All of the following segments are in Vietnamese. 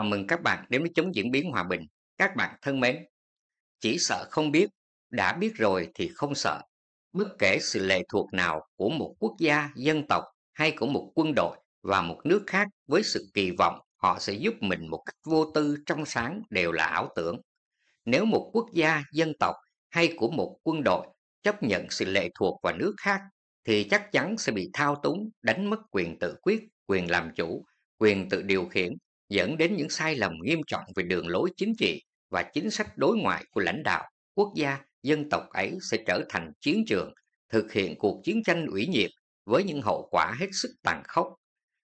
và mừng các bạn đến với chống diễn biến hòa bình. Các bạn thân mến, chỉ sợ không biết, đã biết rồi thì không sợ. Bất kể sự lệ thuộc nào của một quốc gia, dân tộc hay của một quân đội và một nước khác với sự kỳ vọng họ sẽ giúp mình một cách vô tư trong sáng đều là ảo tưởng. Nếu một quốc gia, dân tộc hay của một quân đội chấp nhận sự lệ thuộc vào nước khác thì chắc chắn sẽ bị thao túng, đánh mất quyền tự quyết, quyền làm chủ, quyền tự điều khiển dẫn đến những sai lầm nghiêm trọng về đường lối chính trị và chính sách đối ngoại của lãnh đạo, quốc gia, dân tộc ấy sẽ trở thành chiến trường, thực hiện cuộc chiến tranh ủy nhiệm với những hậu quả hết sức tàn khốc.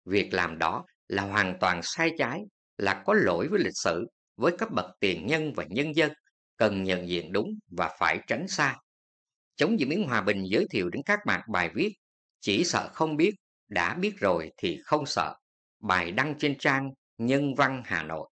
Việc làm đó là hoàn toàn sai trái, là có lỗi với lịch sử, với cấp bậc tiền nhân và nhân dân, cần nhận diện đúng và phải tránh xa. Chống diễn biến hòa bình giới thiệu đến các bạn bài viết Chỉ sợ không biết, đã biết rồi thì không sợ. Bài đăng trên trang Nhân văn Hà Nội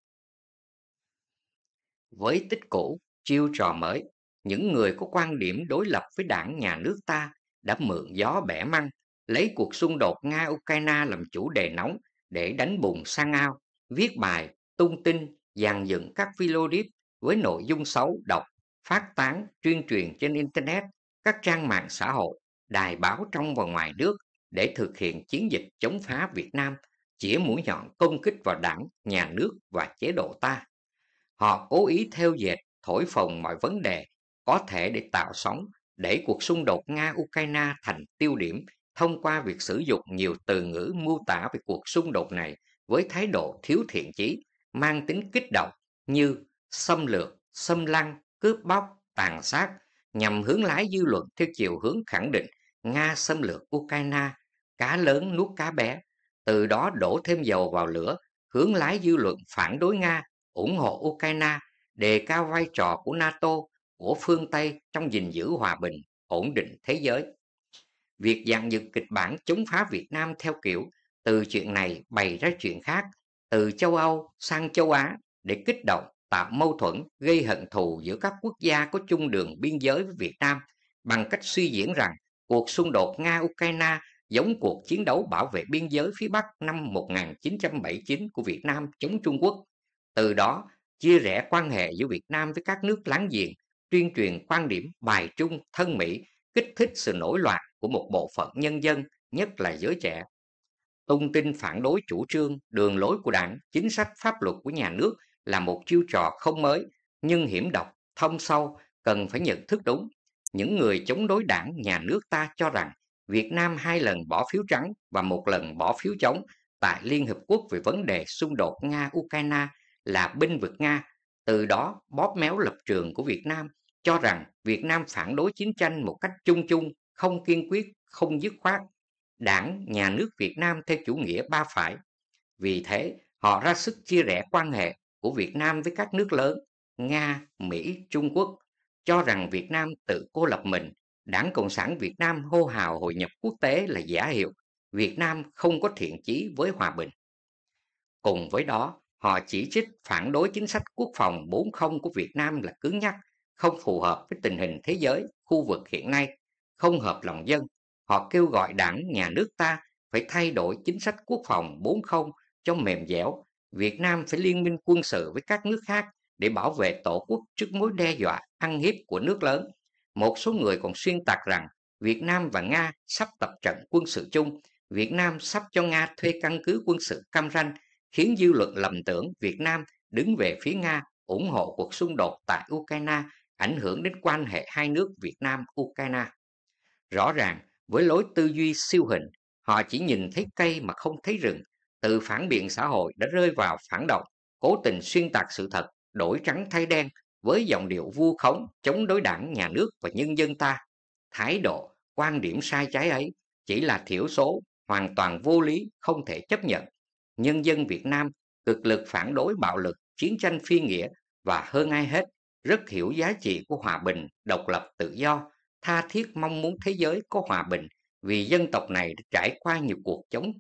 Với tích cũ, chiêu trò mới, những người có quan điểm đối lập với đảng nhà nước ta đã mượn gió bẻ măng, lấy cuộc xung đột Nga-Ukraine làm chủ đề nóng để đánh bùng sang ao, viết bài, tung tin, dàn dựng các video clip với nội dung xấu, độc, phát tán, truyền truyền trên Internet, các trang mạng xã hội, đài báo trong và ngoài nước để thực hiện chiến dịch chống phá Việt Nam chĩa mũi nhọn công kích vào đảng, nhà nước và chế độ ta. Họ cố ý theo dệt, thổi phồng mọi vấn đề có thể để tạo sóng, để cuộc xung đột Nga-Ukraine thành tiêu điểm thông qua việc sử dụng nhiều từ ngữ mô tả về cuộc xung đột này với thái độ thiếu thiện chí, mang tính kích động như xâm lược, xâm lăng, cướp bóc, tàn sát, nhằm hướng lái dư luận theo chiều hướng khẳng định Nga xâm lược Ukraine, cá lớn nuốt cá bé, từ đó đổ thêm dầu vào lửa, hướng lái dư luận phản đối Nga, ủng hộ Ukraine, đề cao vai trò của NATO, của phương Tây trong gìn giữ hòa bình, ổn định thế giới. Việc dàn dựng kịch bản chống phá Việt Nam theo kiểu từ chuyện này bày ra chuyện khác, từ châu Âu sang châu Á để kích động, tạo mâu thuẫn, gây hận thù giữa các quốc gia có chung đường biên giới với Việt Nam bằng cách suy diễn rằng cuộc xung đột Nga-Ukraine giống cuộc chiến đấu bảo vệ biên giới phía Bắc năm 1979 của Việt Nam chống Trung Quốc. Từ đó, chia rẽ quan hệ giữa Việt Nam với các nước láng giềng, tuyên truyền quan điểm bài trung thân Mỹ, kích thích sự nổi loạn của một bộ phận nhân dân, nhất là giới trẻ. Tung tin phản đối chủ trương, đường lối của đảng, chính sách pháp luật của nhà nước là một chiêu trò không mới, nhưng hiểm độc, thông sâu, cần phải nhận thức đúng. Những người chống đối đảng, nhà nước ta cho rằng Việt Nam hai lần bỏ phiếu trắng và một lần bỏ phiếu chống tại Liên Hợp Quốc về vấn đề xung đột Nga-Ukraine là binh vực Nga, từ đó bóp méo lập trường của Việt Nam, cho rằng Việt Nam phản đối chiến tranh một cách chung chung, không kiên quyết, không dứt khoát. Đảng, nhà nước Việt Nam theo chủ nghĩa ba phải. Vì thế, họ ra sức chia rẽ quan hệ của Việt Nam với các nước lớn, Nga, Mỹ, Trung Quốc, cho rằng Việt Nam tự cô lập mình Đảng Cộng sản Việt Nam hô hào hội nhập quốc tế là giả hiệu, Việt Nam không có thiện chí với hòa bình. Cùng với đó, họ chỉ trích phản đối chính sách quốc phòng 40 của Việt Nam là cứng nhắc, không phù hợp với tình hình thế giới, khu vực hiện nay, không hợp lòng dân. Họ kêu gọi đảng, nhà nước ta phải thay đổi chính sách quốc phòng 40 cho mềm dẻo. Việt Nam phải liên minh quân sự với các nước khác để bảo vệ tổ quốc trước mối đe dọa ăn hiếp của nước lớn một số người còn xuyên tạc rằng Việt Nam và Nga sắp tập trận quân sự chung, Việt Nam sắp cho Nga thuê căn cứ quân sự cam ranh, khiến dư luận lầm tưởng Việt Nam đứng về phía Nga ủng hộ cuộc xung đột tại Ukraine ảnh hưởng đến quan hệ hai nước Việt Nam-Ukraine. Rõ ràng, với lối tư duy siêu hình, họ chỉ nhìn thấy cây mà không thấy rừng, từ phản biện xã hội đã rơi vào phản động, cố tình xuyên tạc sự thật, đổi trắng thay đen với giọng điệu vu khống chống đối đảng nhà nước và nhân dân ta thái độ quan điểm sai trái ấy chỉ là thiểu số hoàn toàn vô lý không thể chấp nhận nhân dân việt nam cực lực phản đối bạo lực chiến tranh phi nghĩa và hơn ai hết rất hiểu giá trị của hòa bình độc lập tự do tha thiết mong muốn thế giới có hòa bình vì dân tộc này đã trải qua nhiều cuộc chống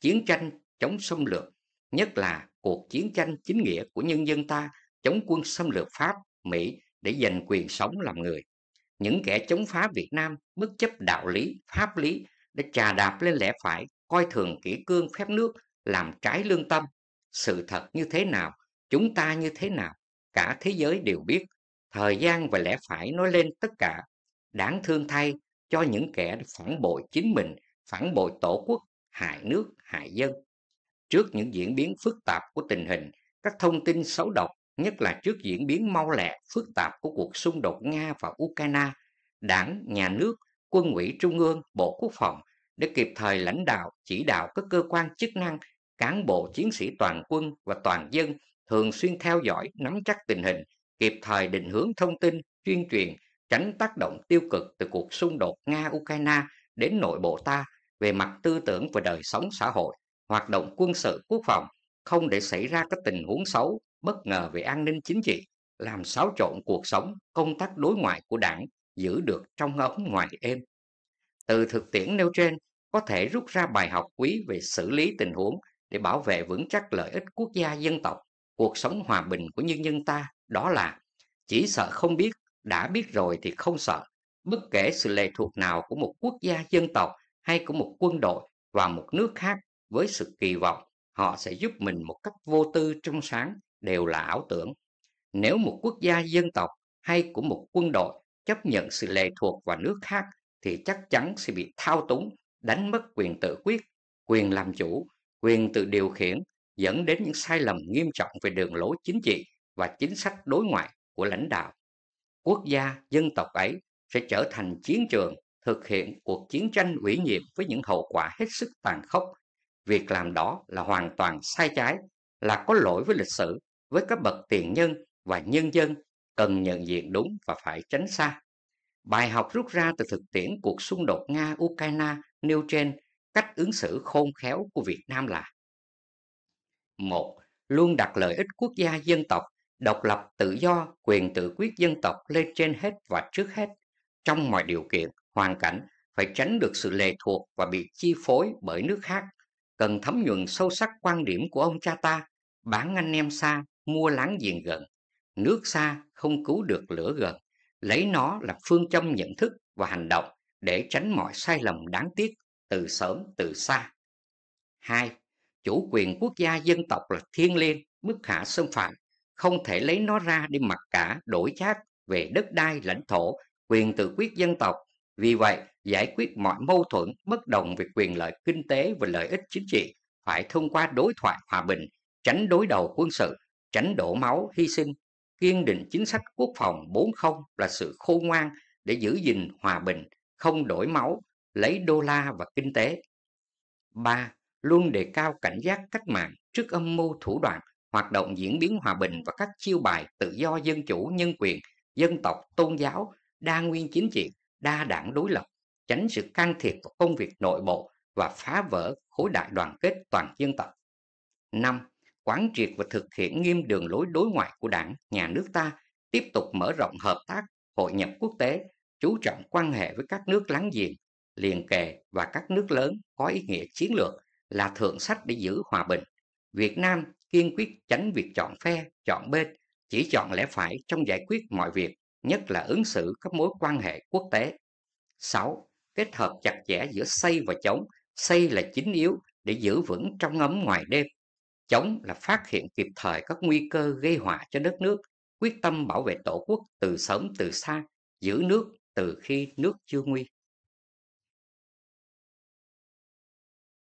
chiến tranh chống xâm lược nhất là cuộc chiến tranh chính nghĩa của nhân dân ta chống quân xâm lược Pháp, Mỹ để giành quyền sống làm người. Những kẻ chống phá Việt Nam bất chấp đạo lý, pháp lý đã trà đạp lên lẽ phải, coi thường kỹ cương phép nước, làm trái lương tâm. Sự thật như thế nào, chúng ta như thế nào, cả thế giới đều biết. Thời gian và lẽ phải nói lên tất cả. Đáng thương thay cho những kẻ phản bội chính mình, phản bội tổ quốc, hại nước, hại dân. Trước những diễn biến phức tạp của tình hình, các thông tin xấu độc nhất là trước diễn biến mau lẹ, phức tạp của cuộc xung đột Nga và Ukraine, đảng, nhà nước, quân ủy trung ương, bộ quốc phòng để kịp thời lãnh đạo, chỉ đạo các cơ quan chức năng, cán bộ chiến sĩ toàn quân và toàn dân thường xuyên theo dõi, nắm chắc tình hình, kịp thời định hướng thông tin, tuyên truyền, tránh tác động tiêu cực từ cuộc xung đột Nga-Ukraine đến nội bộ ta về mặt tư tưởng và đời sống xã hội, hoạt động quân sự quốc phòng, không để xảy ra các tình huống xấu bất ngờ về an ninh chính trị, làm xáo trộn cuộc sống, công tác đối ngoại của đảng giữ được trong ống ngoài êm. Từ thực tiễn nêu trên, có thể rút ra bài học quý về xử lý tình huống để bảo vệ vững chắc lợi ích quốc gia dân tộc, cuộc sống hòa bình của nhân dân ta, đó là chỉ sợ không biết, đã biết rồi thì không sợ, bất kể sự lệ thuộc nào của một quốc gia dân tộc hay của một quân đội và một nước khác với sự kỳ vọng họ sẽ giúp mình một cách vô tư trong sáng đều là ảo tưởng. Nếu một quốc gia dân tộc hay của một quân đội chấp nhận sự lệ thuộc vào nước khác thì chắc chắn sẽ bị thao túng, đánh mất quyền tự quyết, quyền làm chủ, quyền tự điều khiển, dẫn đến những sai lầm nghiêm trọng về đường lối chính trị và chính sách đối ngoại của lãnh đạo. Quốc gia, dân tộc ấy sẽ trở thành chiến trường thực hiện cuộc chiến tranh ủy nhiệm với những hậu quả hết sức tàn khốc. Việc làm đó là hoàn toàn sai trái, là có lỗi với lịch sử với các bậc tiền nhân và nhân dân cần nhận diện đúng và phải tránh xa. Bài học rút ra từ thực tiễn cuộc xung đột Nga-Ukraine nêu trên cách ứng xử khôn khéo của Việt Nam là một Luôn đặt lợi ích quốc gia dân tộc, độc lập tự do, quyền tự quyết dân tộc lên trên hết và trước hết. Trong mọi điều kiện, hoàn cảnh, phải tránh được sự lệ thuộc và bị chi phối bởi nước khác. Cần thấm nhuận sâu sắc quan điểm của ông cha ta bán anh em xa mua láng giềng gần nước xa không cứu được lửa gần lấy nó là phương châm nhận thức và hành động để tránh mọi sai lầm đáng tiếc từ sớm từ xa hai chủ quyền quốc gia dân tộc là thiêng liêng mức hạ xâm phạm không thể lấy nó ra để mặc cả đổi khác về đất đai lãnh thổ quyền tự quyết dân tộc vì vậy giải quyết mọi mâu thuẫn bất đồng về quyền lợi kinh tế và lợi ích chính trị phải thông qua đối thoại hòa bình tránh đối đầu quân sự, tránh đổ máu hy sinh, kiên định chính sách quốc phòng 4-0 là sự khôn ngoan để giữ gìn hòa bình, không đổi máu, lấy đô la và kinh tế. 3. Luôn đề cao cảnh giác cách mạng trước âm mưu thủ đoạn, hoạt động diễn biến hòa bình và các chiêu bài tự do dân chủ nhân quyền, dân tộc, tôn giáo, đa nguyên chính trị, đa đảng đối lập, tránh sự can thiệp vào công việc nội bộ và phá vỡ khối đại đoàn kết toàn dân tộc. 5 quán triệt và thực hiện nghiêm đường lối đối ngoại của đảng, nhà nước ta, tiếp tục mở rộng hợp tác, hội nhập quốc tế, chú trọng quan hệ với các nước láng giềng, liền kề và các nước lớn có ý nghĩa chiến lược là thượng sách để giữ hòa bình. Việt Nam kiên quyết tránh việc chọn phe, chọn bên, chỉ chọn lẽ phải trong giải quyết mọi việc, nhất là ứng xử các mối quan hệ quốc tế. 6. Kết hợp chặt chẽ giữa xây và chống, xây là chính yếu để giữ vững trong ngấm ngoài đêm, chống là phát hiện kịp thời các nguy cơ gây họa cho đất nước, quyết tâm bảo vệ tổ quốc từ sớm từ xa, giữ nước từ khi nước chưa nguy.